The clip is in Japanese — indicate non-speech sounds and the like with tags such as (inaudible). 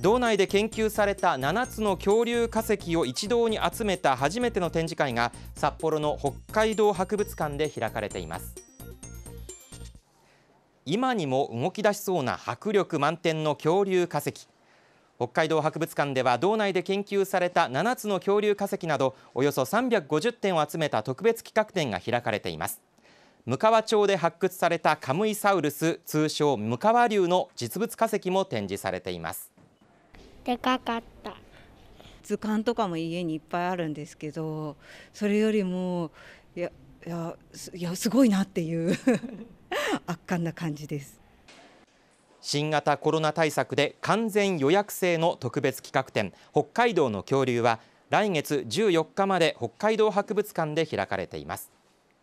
道内で研究された7つの恐竜化石を一堂に集めた初めての展示会が札幌の北海道博物館で開かれています今にも動き出しそうな迫力満点の恐竜化石北海道博物館では道内で研究された7つの恐竜化石などおよそ350点を集めた特別企画展が開かれています向川町で発掘されたカムイサウルス通称ム川ワ竜の実物化石も展示されていますでかかった図鑑とかも家にいっぱいあるんですけどそれよりもいやいやすごいなっていう (laughs) 圧巻な感じです新型コロナ対策で完全予約制の特別企画展北海道の恐竜は来月14日まで北海道博物館で開かれています